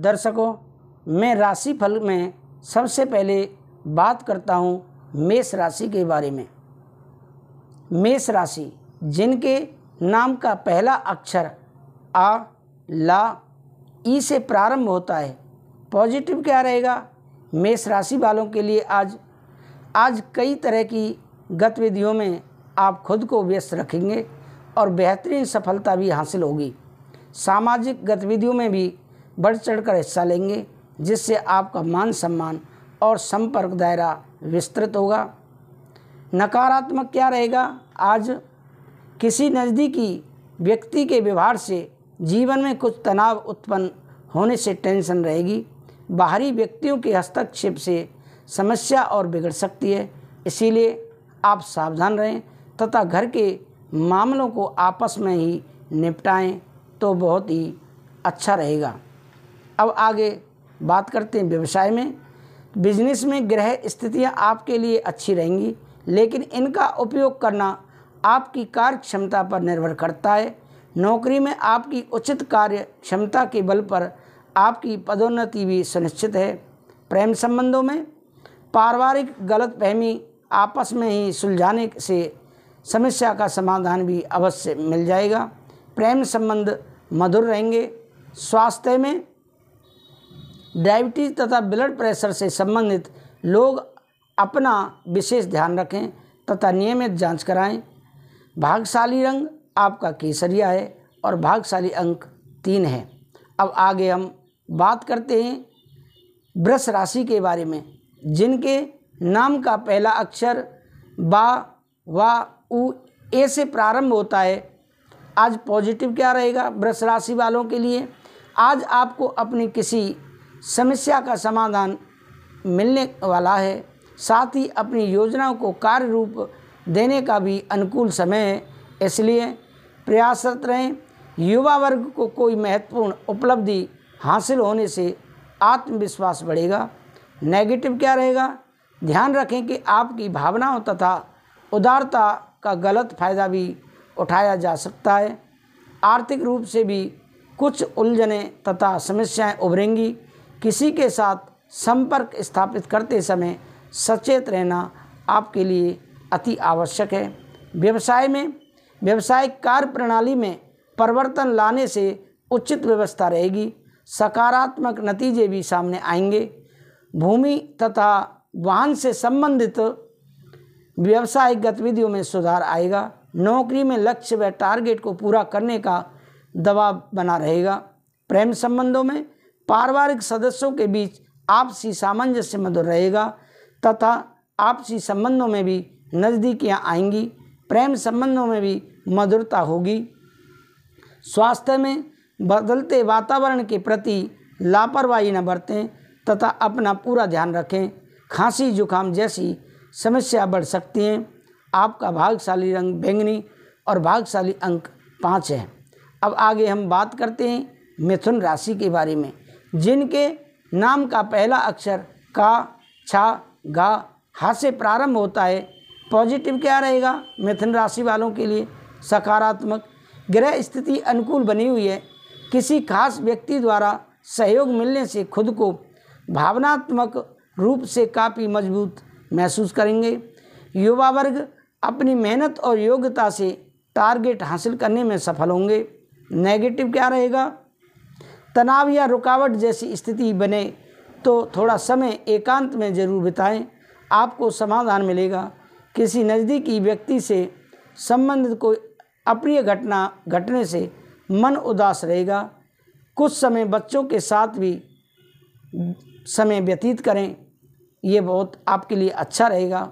दर्शकों मैं राशि फल में सबसे पहले बात करता हूँ मेष राशि के बारे में मेष राशि जिनके नाम का पहला अक्षर आ ला ई से प्रारंभ होता है पॉजिटिव क्या रहेगा मेष राशि वालों के लिए आज आज कई तरह की गतिविधियों में आप खुद को व्यस्त रखेंगे और बेहतरीन सफलता भी हासिल होगी सामाजिक गतिविधियों में भी बढ़ चढ़कर हिस्सा लेंगे जिससे आपका मान सम्मान और संपर्क दायरा विस्तृत होगा नकारात्मक क्या रहेगा आज किसी नज़दीकी व्यक्ति के व्यवहार से जीवन में कुछ तनाव उत्पन्न होने से टेंशन रहेगी बाहरी व्यक्तियों के हस्तक्षेप से समस्या और बिगड़ सकती है इसीलिए आप सावधान रहें तथा घर के मामलों को आपस में ही निपटाएं तो बहुत ही अच्छा रहेगा अब आगे बात करते हैं व्यवसाय में बिजनेस में ग्रह स्थितियां आपके लिए अच्छी रहेंगी लेकिन इनका उपयोग करना आपकी कार्य क्षमता पर निर्भर करता है नौकरी में आपकी उचित कार्य क्षमता के बल पर आपकी पदोन्नति भी सुनिश्चित है प्रेम संबंधों में पारिवारिक गलतफहमी आपस में ही सुलझाने से समस्या का समाधान भी अवश्य मिल जाएगा प्रेम संबंध मधुर रहेंगे स्वास्थ्य में डायबिटीज़ तथा ब्लड प्रेशर से संबंधित लोग अपना विशेष ध्यान रखें तथा नियमित जांच कराएं भागशाली रंग आपका केसरिया है और भागशाली अंक तीन है अब आगे हम बात करते हैं वृष राशि के बारे में जिनके नाम का पहला अक्षर बा वा उ ए से प्रारंभ होता है आज पॉजिटिव क्या रहेगा वृष राशि वालों के लिए आज आपको अपनी किसी समस्या का समाधान मिलने वाला है साथ ही अपनी योजनाओं को कार्य रूप देने का भी अनुकूल समय है इसलिए प्रयासरत रहें युवा वर्ग को कोई महत्वपूर्ण उपलब्धि हासिल होने से आत्मविश्वास बढ़ेगा नेगेटिव क्या रहेगा ध्यान रखें कि आपकी भावनाओं तथा उदारता का गलत फ़ायदा भी उठाया जा सकता है आर्थिक रूप से भी कुछ उलझने तथा समस्याएं उभरेंगी किसी के साथ संपर्क स्थापित करते समय सचेत रहना आपके लिए अति आवश्यक है व्यवसाय में व्यवसायिक कार्य प्रणाली में परिवर्तन लाने से उचित व्यवस्था रहेगी सकारात्मक नतीजे भी सामने आएंगे भूमि तथा वाहन से संबंधित व्यावसायिक गतिविधियों में सुधार आएगा नौकरी में लक्ष्य व टारगेट को पूरा करने का दबाव बना रहेगा प्रेम संबंधों में पारिवारिक सदस्यों के बीच आपसी सामंजस्य मधुर तो रहेगा तथा आपसी संबंधों में भी नज़दीकियाँ आएंगी प्रेम संबंधों में भी मधुरता होगी स्वास्थ्य में बदलते वातावरण के प्रति लापरवाही न बरतें तथा अपना पूरा ध्यान रखें खांसी जुकाम जैसी समस्या बढ़ सकती हैं आपका भागशाली रंग बैंगनी और भागशाली अंक पाँच है अब आगे हम बात करते हैं मिथुन राशि के बारे में जिनके नाम का पहला अक्षर का छा गा हा से प्रारंभ होता है पॉजिटिव क्या रहेगा मिथुन राशि वालों के लिए सकारात्मक ग्रह स्थिति अनुकूल बनी हुई है किसी खास व्यक्ति द्वारा सहयोग मिलने से खुद को भावनात्मक रूप से काफ़ी मजबूत महसूस करेंगे युवा वर्ग अपनी मेहनत और योग्यता से टारगेट हासिल करने में सफल होंगे नेगेटिव क्या रहेगा तनाव या रुकावट जैसी स्थिति बने तो थोड़ा समय एकांत में ज़रूर बिताएं आपको समाधान मिलेगा किसी नज़दीकी व्यक्ति से संबंधित कोई अप्रिय घटना घटने से मन उदास रहेगा कुछ समय बच्चों के साथ भी समय व्यतीत करें ये बहुत आपके लिए अच्छा रहेगा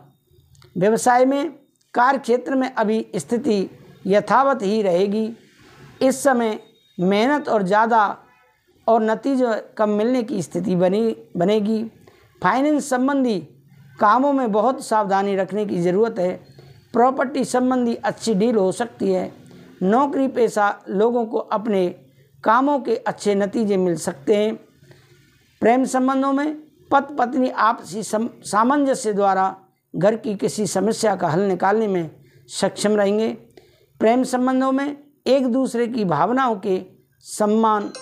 व्यवसाय में कार्य क्षेत्र में अभी स्थिति यथावत ही रहेगी इस समय मेहनत और ज़्यादा और नतीजे कम मिलने की स्थिति बनी बनेगी फाइनेंस संबंधी कामों में बहुत सावधानी रखने की ज़रूरत है प्रॉपर्टी संबंधी अच्छी डील हो सकती है नौकरी पेशा लोगों को अपने कामों के अच्छे नतीजे मिल सकते हैं प्रेम संबंधों में पत पत्नी आपसी सामंजस्य द्वारा घर की किसी समस्या का हल निकालने में सक्षम रहेंगे प्रेम संबंधों में एक दूसरे की भावनाओं के सम्मान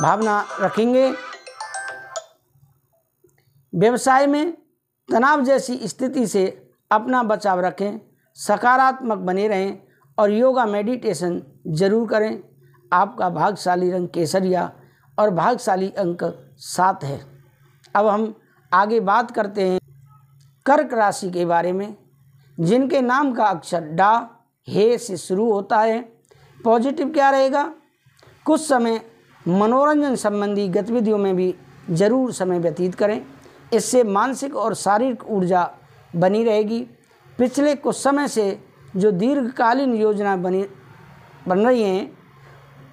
भावना रखेंगे व्यवसाय में तनाव जैसी स्थिति से अपना बचाव रखें सकारात्मक बने रहें और योगा मेडिटेशन जरूर करें आपका भागशाली रंग केसरिया और भागशाली अंक सात है अब हम आगे बात करते हैं कर्क राशि के बारे में जिनके नाम का अक्षर डा हे से शुरू होता है पॉजिटिव क्या रहेगा कुछ समय मनोरंजन संबंधी गतिविधियों में भी ज़रूर समय व्यतीत करें इससे मानसिक और शारीरिक ऊर्जा बनी रहेगी पिछले कुछ समय से जो दीर्घकालीन योजना बनी बन रही हैं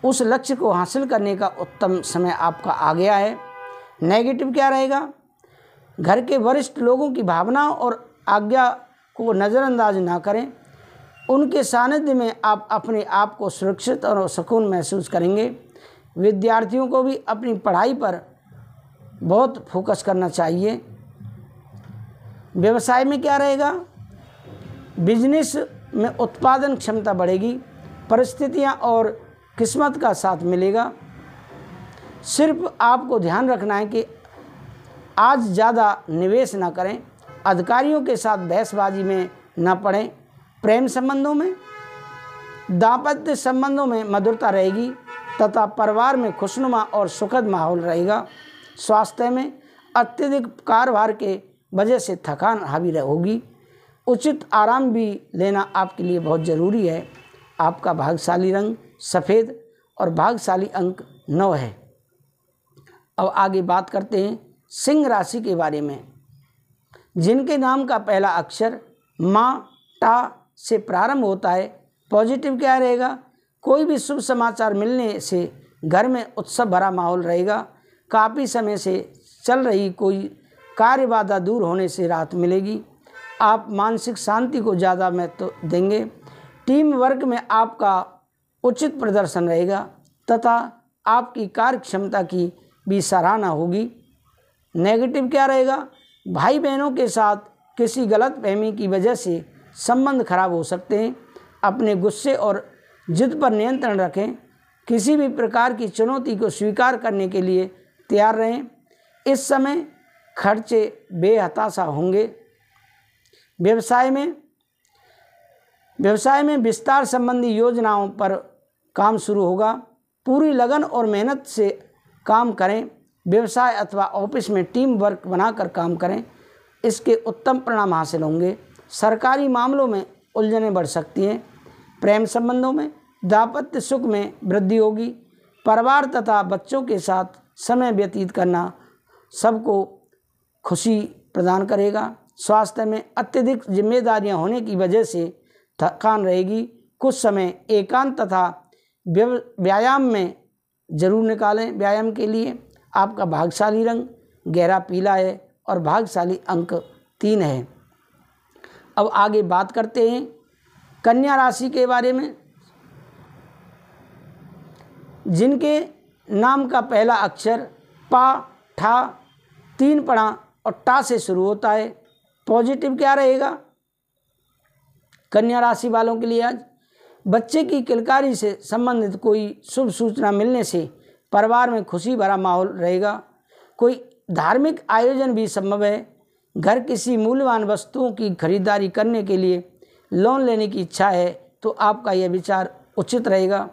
उस लक्ष्य को हासिल करने का उत्तम समय आपका आ गया है नेगेटिव क्या रहेगा घर के वरिष्ठ लोगों की भावना और आज्ञा को नज़रअंदाज ना करें उनके सानिध्य में आप अपने आप को सुरक्षित और सुकून महसूस करेंगे विद्यार्थियों को भी अपनी पढ़ाई पर बहुत फोकस करना चाहिए व्यवसाय में क्या रहेगा बिजनेस में उत्पादन क्षमता बढ़ेगी परिस्थितियाँ और किस्मत का साथ मिलेगा सिर्फ आपको ध्यान रखना है कि आज ज़्यादा निवेश ना करें अधिकारियों के साथ बहसबाजी में ना पड़ें प्रेम संबंधों में दाम्पत्य संबंधों में मधुरता रहेगी तथा परिवार में खुशनुमा और सुखद माहौल रहेगा स्वास्थ्य में अत्यधिक कारभार के वजह से थकान हावी होगी उचित आराम भी लेना आपके लिए बहुत ज़रूरी है आपका भाग्यशाली रंग सफ़ेद और भाग्यशाली अंक नौ है अब आगे बात करते हैं सिंह राशि के बारे में जिनके नाम का पहला अक्षर माँ टा से प्रारंभ होता है पॉजिटिव क्या रहेगा कोई भी शुभ समाचार मिलने से घर में उत्सव भरा माहौल रहेगा काफ़ी समय से चल रही कोई कार्य बाधा दूर होने से राहत मिलेगी आप मानसिक शांति को ज़्यादा महत्व तो देंगे टीम वर्क में आपका उचित प्रदर्शन रहेगा तथा आपकी कार्य क्षमता की भी सराहना होगी नेगेटिव क्या रहेगा भाई बहनों के साथ किसी गलत फहमी की वजह से संबंध खराब हो सकते हैं अपने गुस्से और जिद पर नियंत्रण रखें किसी भी प्रकार की चुनौती को स्वीकार करने के लिए तैयार रहें इस समय खर्चे बेहताशा होंगे व्यवसाय में व्यवसाय में विस्तार संबंधी योजनाओं पर काम शुरू होगा पूरी लगन और मेहनत से काम करें व्यवसाय अथवा ऑफिस में टीम वर्क बनाकर काम करें इसके उत्तम परिणाम हासिल होंगे सरकारी मामलों में उलझने बढ़ सकती हैं प्रेम संबंधों में दाम्पत्य सुख में वृद्धि होगी परिवार तथा बच्चों के साथ समय व्यतीत करना सबको खुशी प्रदान करेगा स्वास्थ्य में अत्यधिक जिम्मेदारियां होने की वजह से थकान रहेगी कुछ समय एकांत तथा व्यायाम में जरूर निकालें व्यायाम के लिए आपका भागशाली रंग गहरा पीला है और भागशाली अंक तीन है अब आगे बात करते हैं कन्या राशि के बारे में जिनके नाम का पहला अक्षर पा ठा तीन पढ़ा और टा से शुरू होता है पॉजिटिव क्या रहेगा कन्या राशि वालों के लिए आज बच्चे की किलकारी से संबंधित कोई शुभ सूचना मिलने से परिवार में खुशी भरा माहौल रहेगा कोई धार्मिक आयोजन भी संभव है घर किसी मूल्यवान वस्तुओं की खरीदारी करने के लिए लोन लेने की इच्छा है तो आपका यह विचार उचित रहेगा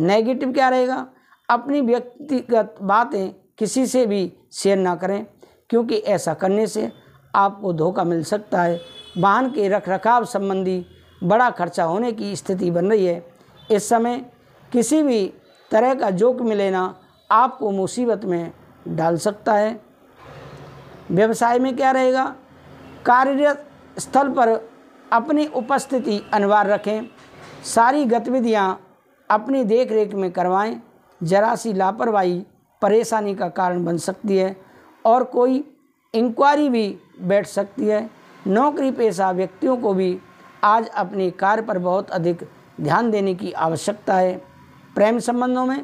नेगेटिव क्या रहेगा अपनी व्यक्तिगत बातें किसी से भी शेयर ना करें क्योंकि ऐसा करने से आपको धोखा मिल सकता है वाहन के रख रखाव संबंधी बड़ा खर्चा होने की स्थिति बन रही है इस समय किसी भी तरह का जोखिम लेना आपको मुसीबत में डाल सकता है व्यवसाय में क्या रहेगा कार्यरत स्थल पर अपनी उपस्थिति अनिवार्य रखें सारी गतिविधियाँ अपनी देख रेख में करवाएं जरा सी लापरवाही परेशानी का कारण बन सकती है और कोई इंक्वायरी भी बैठ सकती है नौकरी पेशा व्यक्तियों को भी आज अपने कार्य पर बहुत अधिक ध्यान देने की आवश्यकता है प्रेम संबंधों में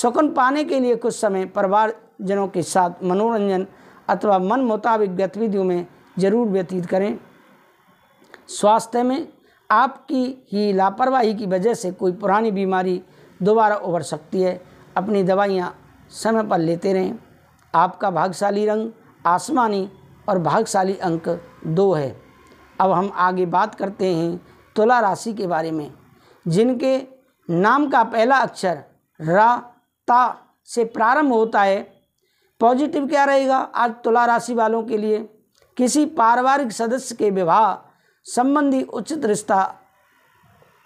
सुकून पाने के लिए कुछ समय परिवारजनों के साथ मनोरंजन अथवा मन मुताबिक गतिविधियों में ज़रूर व्यतीत करें स्वास्थ्य में आपकी ही लापरवाही की वजह से कोई पुरानी बीमारी दोबारा उभर सकती है अपनी दवाइयाँ समय पर लेते रहें आपका भाग्यशाली रंग आसमानी और भाग्यशाली अंक दो है अब हम आगे बात करते हैं तुला राशि के बारे में जिनके नाम का पहला अक्षर रा ता से प्रारंभ होता है पॉजिटिव क्या रहेगा आज तुला राशि वालों के लिए किसी पारिवारिक सदस्य के विवाह संबंधी उचित रिश्ता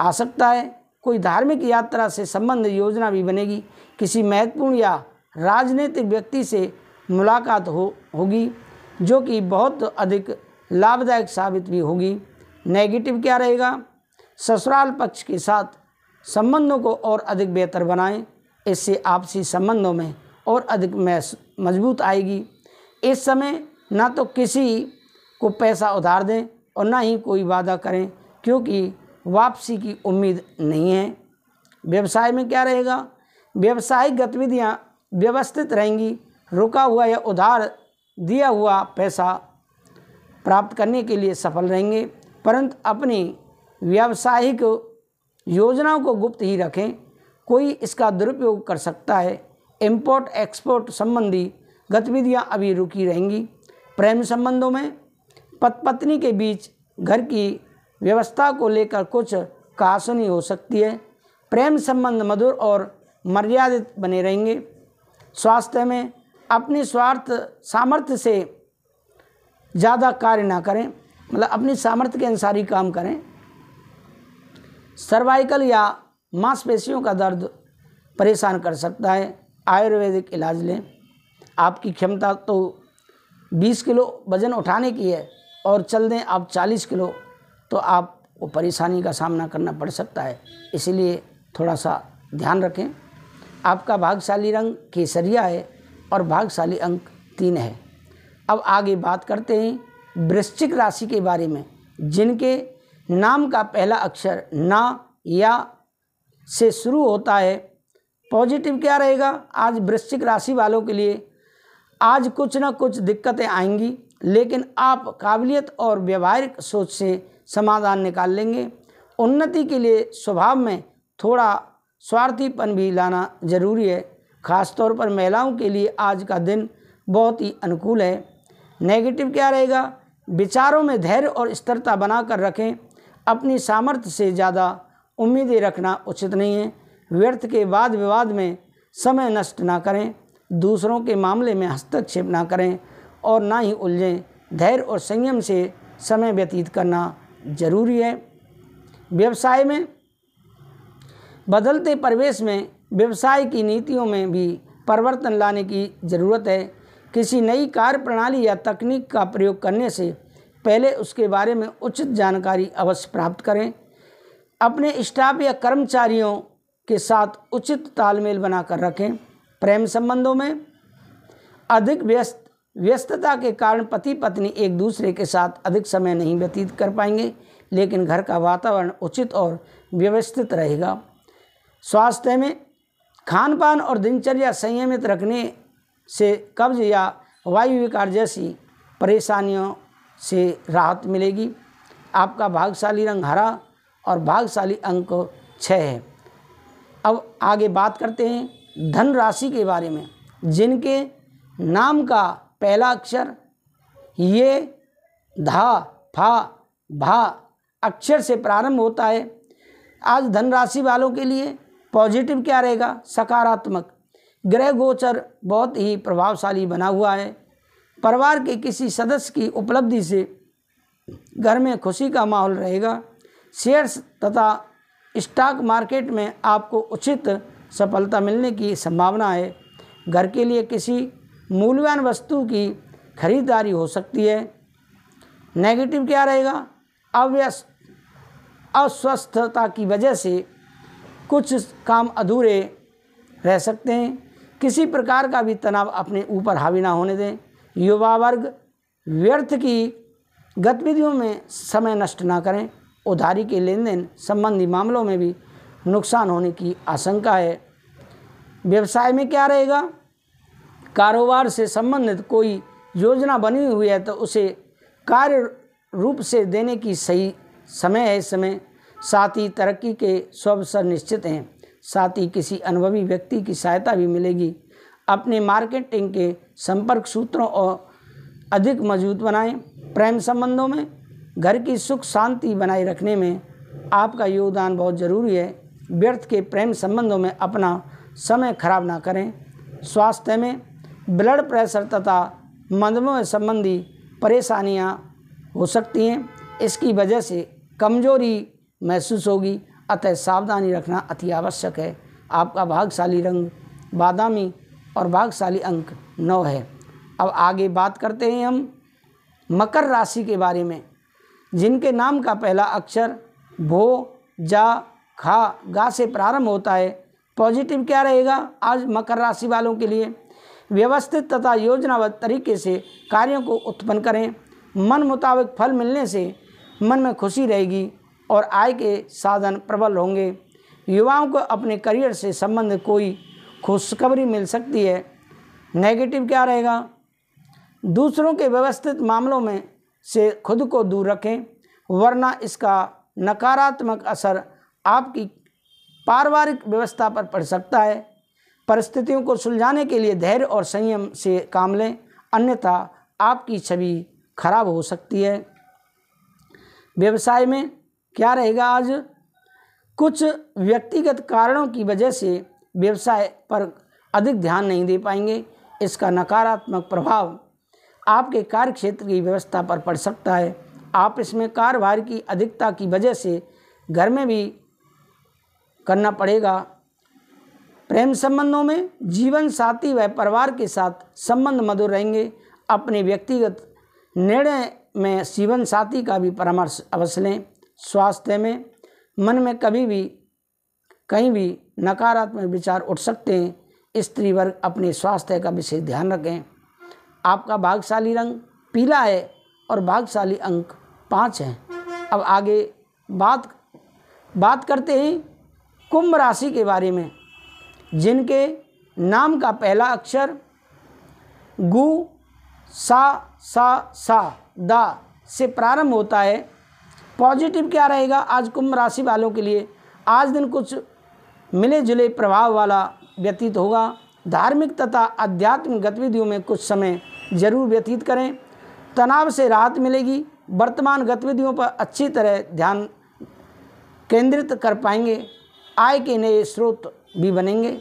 आ सकता है कोई धार्मिक यात्रा से संबंध योजना भी बनेगी किसी महत्वपूर्ण या राजनीतिक व्यक्ति से मुलाकात हो होगी जो कि बहुत अधिक लाभदायक साबित भी होगी नेगेटिव क्या रहेगा ससुराल पक्ष के साथ संबंधों को और अधिक बेहतर बनाएं इससे आपसी संबंधों में और अधिक मजबूत आएगी इस समय ना तो किसी को पैसा उधार दें और ना ही कोई वादा करें क्योंकि वापसी की उम्मीद नहीं है व्यवसाय में क्या रहेगा व्यवसायिक गतिविधियाँ व्यवस्थित रहेंगी रुका हुआ या उधार दिया हुआ पैसा प्राप्त करने के लिए सफल रहेंगे परंतु अपनी व्यावसायिक योजनाओं को गुप्त ही रखें कोई इसका दुरुपयोग कर सकता है इम्पोर्ट एक्सपोर्ट संबंधी गतिविधियां अभी रुकी रहेंगी प्रेम संबंधों में पत पत्नी के बीच घर की व्यवस्था को लेकर कुछ कासनी हो सकती है प्रेम संबंध मधुर और मर्यादित बने रहेंगे स्वास्थ्य में अपने स्वार्थ सामर्थ्य से ज़्यादा कार्य ना करें मतलब अपनी सामर्थ्य के अनुसार ही काम करें सर्वाइकल या मांसपेशियों का दर्द परेशान कर सकता है आयुर्वेदिक इलाज लें आपकी क्षमता तो 20 किलो वजन उठाने की है और चल दें आप 40 किलो तो आप वो परेशानी का सामना करना पड़ सकता है इसलिए थोड़ा सा ध्यान रखें आपका भागशाली रंग केसरिया है और भागशाली अंक तीन है अब आगे बात करते हैं वृश्चिक राशि के बारे में जिनके नाम का पहला अक्षर ना या से शुरू होता है पॉजिटिव क्या रहेगा आज वृश्चिक राशि वालों के लिए आज कुछ ना कुछ दिक्कतें आएंगी लेकिन आप काबिलियत और व्यवहारिक सोच से समाधान निकाल लेंगे उन्नति के लिए स्वभाव में थोड़ा स्वार्थीपन भी लाना जरूरी है ख़ासतौर पर महिलाओं के लिए आज का दिन बहुत ही अनुकूल है नेगेटिव क्या रहेगा विचारों में धैर्य और स्थिरता बनाकर रखें अपनी सामर्थ्य से ज़्यादा उम्मीदें रखना उचित नहीं है व्यर्थ के वाद विवाद में समय नष्ट ना करें दूसरों के मामले में हस्तक्षेप ना करें और ना ही उलझें धैर्य और संयम से समय व्यतीत करना जरूरी है व्यवसाय में बदलते परिवेश में व्यवसाय की नीतियों में भी परिवर्तन लाने की ज़रूरत है किसी नई कार्य प्रणाली या तकनीक का प्रयोग करने से पहले उसके बारे में उचित जानकारी अवश्य प्राप्त करें अपने स्टाफ या कर्मचारियों के साथ उचित तालमेल बनाकर रखें प्रेम संबंधों में अधिक व्यस्त व्यस्तता के कारण पति पत्नी एक दूसरे के साथ अधिक समय नहीं व्यतीत कर पाएंगे लेकिन घर का वातावरण उचित और व्यवस्थित रहेगा स्वास्थ्य में खान पान और दिनचर्या संयमित रखने से कब्ज या वायु विकार जैसी परेशानियों से राहत मिलेगी आपका भागशाली रंग हरा और भागशाली अंक छः है अब आगे बात करते हैं धन राशि के बारे में जिनके नाम का पहला अक्षर ये धा फा भा अक्षर से प्रारंभ होता है आज धन राशि वालों के लिए पॉजिटिव क्या रहेगा सकारात्मक ग्रह गोचर बहुत ही प्रभावशाली बना हुआ है परिवार के किसी सदस्य की उपलब्धि से घर में खुशी का माहौल रहेगा शेयर्स तथा स्टॉक मार्केट में आपको उचित सफलता मिलने की संभावना है घर के लिए किसी मूल्यवान वस्तु की खरीदारी हो सकती है नेगेटिव क्या रहेगा अव्यस्त अस्वस्थता की वजह से कुछ काम अधूरे रह सकते हैं किसी प्रकार का भी तनाव अपने ऊपर हावी ना होने दें युवा वर्ग व्यर्थ की गतिविधियों में समय नष्ट ना करें उधारी के लेन देन संबंधी मामलों में भी नुकसान होने की आशंका है व्यवसाय में क्या रहेगा कारोबार से संबंधित कोई योजना बनी हुई है तो उसे कार्य रूप से देने की सही समय है समय साथ ही तरक्की के अवसर निश्चित हैं साथ ही किसी अनुभवी व्यक्ति की सहायता भी मिलेगी अपने मार्केटिंग के संपर्क सूत्रों और अधिक मजबूत बनाएं प्रेम संबंधों में घर की सुख शांति बनाए रखने में आपका योगदान बहुत ज़रूरी है व्यर्थ के प्रेम संबंधों में अपना समय खराब ना करें स्वास्थ्य में ब्लड प्रेशर तथा मधुमेह संबंधी परेशानियाँ हो सकती हैं इसकी वजह से कमजोरी महसूस होगी अतः सावधानी रखना अति आवश्यक है आपका भागशाली रंग बादामी और भागशाली अंक नौ है अब आगे बात करते हैं हम मकर राशि के बारे में जिनके नाम का पहला अक्षर भो जा खा गा से प्रारंभ होता है पॉजिटिव क्या रहेगा आज मकर राशि वालों के लिए व्यवस्थित तथा योजनाबद्ध तरीके से कार्यों को उत्पन्न करें मन मुताबिक फल मिलने से मन में खुशी रहेगी और आय के साधन प्रबल होंगे युवाओं को अपने करियर से संबंधित कोई खुशखबरी मिल सकती है नेगेटिव क्या रहेगा दूसरों के व्यवस्थित मामलों में से खुद को दूर रखें वरना इसका नकारात्मक असर आपकी पारिवारिक व्यवस्था पर पड़ सकता है परिस्थितियों को सुलझाने के लिए धैर्य और संयम से काम लें अन्यथा आपकी छवि खराब हो सकती है व्यवसाय में क्या रहेगा आज कुछ व्यक्तिगत कारणों की वजह से व्यवसाय पर अधिक ध्यान नहीं दे पाएंगे इसका नकारात्मक प्रभाव आपके कार्य क्षेत्र की व्यवस्था पर पड़ सकता है आप इसमें कारोबार की अधिकता की वजह से घर में भी करना पड़ेगा प्रेम संबंधों में जीवन साथी व परिवार के साथ संबंध मधुर रहेंगे अपने व्यक्तिगत निर्णय में जीवन साथी का भी परामर्श अवश्य लें स्वास्थ्य में मन में कभी भी कहीं भी नकारात्मक विचार उठ सकते हैं स्त्री वर्ग अपने स्वास्थ्य का विशेष ध्यान रखें आपका भागशाली रंग पीला है और भागशाली अंक पाँच है अब आगे बात बात करते हैं कुंभ राशि के बारे में जिनके नाम का पहला अक्षर गु सा सा सा दा से प्रारंभ होता है पॉजिटिव क्या रहेगा आज कुंभ राशि वालों के लिए आज दिन कुछ मिले जुले प्रभाव वाला व्यतीत होगा धार्मिक तथा आध्यात्मिक गतिविधियों में कुछ समय जरूर व्यतीत करें तनाव से राहत मिलेगी वर्तमान गतिविधियों पर अच्छी तरह ध्यान केंद्रित कर पाएंगे आय के नए स्रोत भी बनेंगे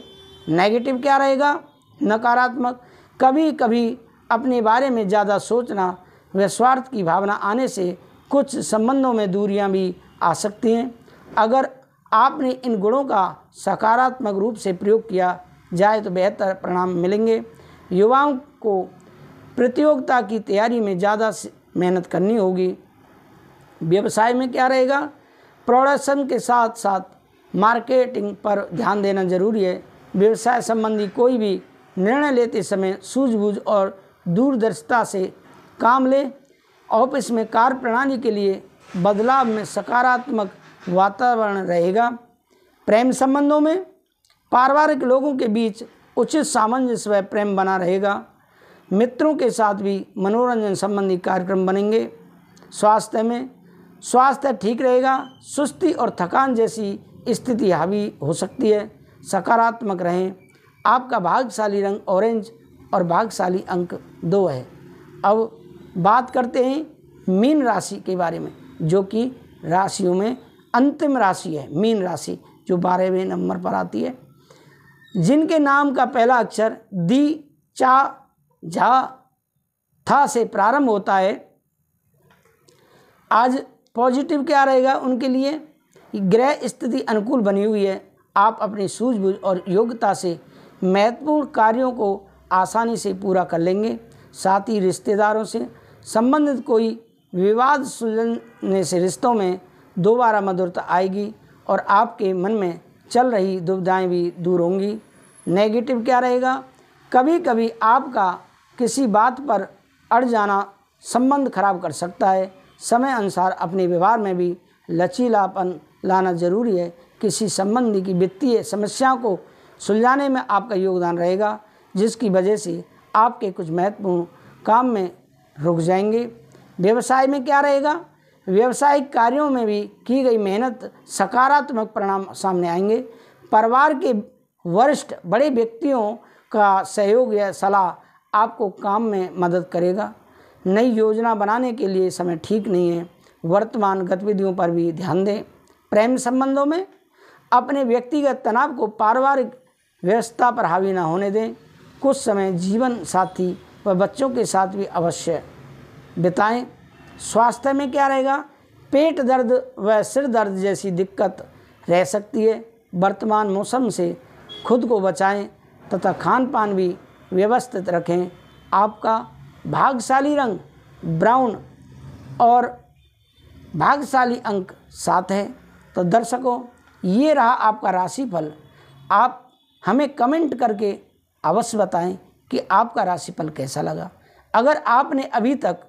नेगेटिव क्या रहेगा नकारात्मक कभी कभी अपने बारे में ज़्यादा सोचना व स्वार्थ की भावना आने से कुछ संबंधों में दूरियां भी आ सकती हैं अगर आपने इन गुणों का सकारात्मक रूप से प्रयोग किया जाए तो बेहतर परिणाम मिलेंगे युवाओं को प्रतियोगिता की तैयारी में ज़्यादा मेहनत करनी होगी व्यवसाय में क्या रहेगा प्रोडक्शन के साथ साथ मार्केटिंग पर ध्यान देना जरूरी है व्यवसाय संबंधी कोई भी निर्णय लेते समय सूझबूझ और दूरदर्शिता से काम लें ऑफिस में कार्य प्रणाली के लिए बदलाव में सकारात्मक वातावरण रहेगा प्रेम संबंधों में पारिवारिक लोगों के बीच उचित सामंजस्य व प्रेम बना रहेगा मित्रों के साथ भी मनोरंजन संबंधी कार्यक्रम बनेंगे स्वास्थ्य में स्वास्थ्य ठीक रहेगा सुस्ती और थकान जैसी स्थिति हावी हो सकती है सकारात्मक रहें आपका भाग्यशाली रंग ऑरेंज और भाग्यशाली अंक दो है अब बात करते हैं मीन राशि के बारे में जो कि राशियों में अंतिम राशि है मीन राशि जो बारहवें नंबर पर आती है जिनके नाम का पहला अक्षर दी चा झा था से प्रारंभ होता है आज पॉजिटिव क्या रहेगा उनके लिए ग्रह स्थिति अनुकूल बनी हुई है आप अपनी सूझबूझ और योग्यता से महत्वपूर्ण कार्यों को आसानी से पूरा कर लेंगे साथ ही रिश्तेदारों से संबंधित कोई विवाद सुलझने से रिश्तों में दोबारा मधुरता आएगी और आपके मन में चल रही दुविधाएँ भी दूर होंगी नेगेटिव क्या रहेगा कभी कभी आपका किसी बात पर अड़ जाना संबंध खराब कर सकता है समय अनुसार अपने व्यवहार में भी लचीलापन लाना जरूरी है किसी संबंधी की वित्तीय समस्याओं को सुलझाने में आपका योगदान रहेगा जिसकी वजह से आपके कुछ महत्वपूर्ण काम में रुक जाएंगे व्यवसाय में क्या रहेगा व्यवसायिक कार्यों में भी की गई मेहनत सकारात्मक परिणाम सामने आएंगे परिवार के वरिष्ठ बड़े व्यक्तियों का सहयोग या सलाह आपको काम में मदद करेगा नई योजना बनाने के लिए समय ठीक नहीं है वर्तमान गतिविधियों पर भी ध्यान दें प्रेम संबंधों में अपने व्यक्तिगत तनाव को पारिवारिक व्यवस्था पर हावी ना होने दें कुछ समय जीवन साथी व बच्चों के साथ भी अवश्य बिताएं स्वास्थ्य में क्या रहेगा पेट दर्द व सिर दर्द जैसी दिक्कत रह सकती है वर्तमान मौसम से खुद को बचाएं तथा खान पान भी व्यवस्थित रखें आपका भागशाली रंग ब्राउन और भागशाली अंक सात है तो दर्शकों ये रहा आपका राशिफल आप हमें कमेंट करके अवश्य बताएं कि आपका राशिफल कैसा लगा अगर आपने अभी तक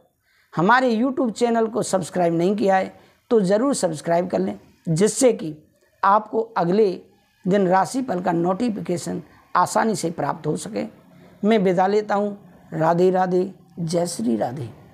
हमारे यूट्यूब चैनल को सब्सक्राइब नहीं किया है तो ज़रूर सब्सक्राइब कर लें जिससे कि आपको अगले दिन राशिफल का नोटिफिकेशन आसानी से प्राप्त हो सके मैं विदा लेता हूँ राधे राधे जय श्री राधे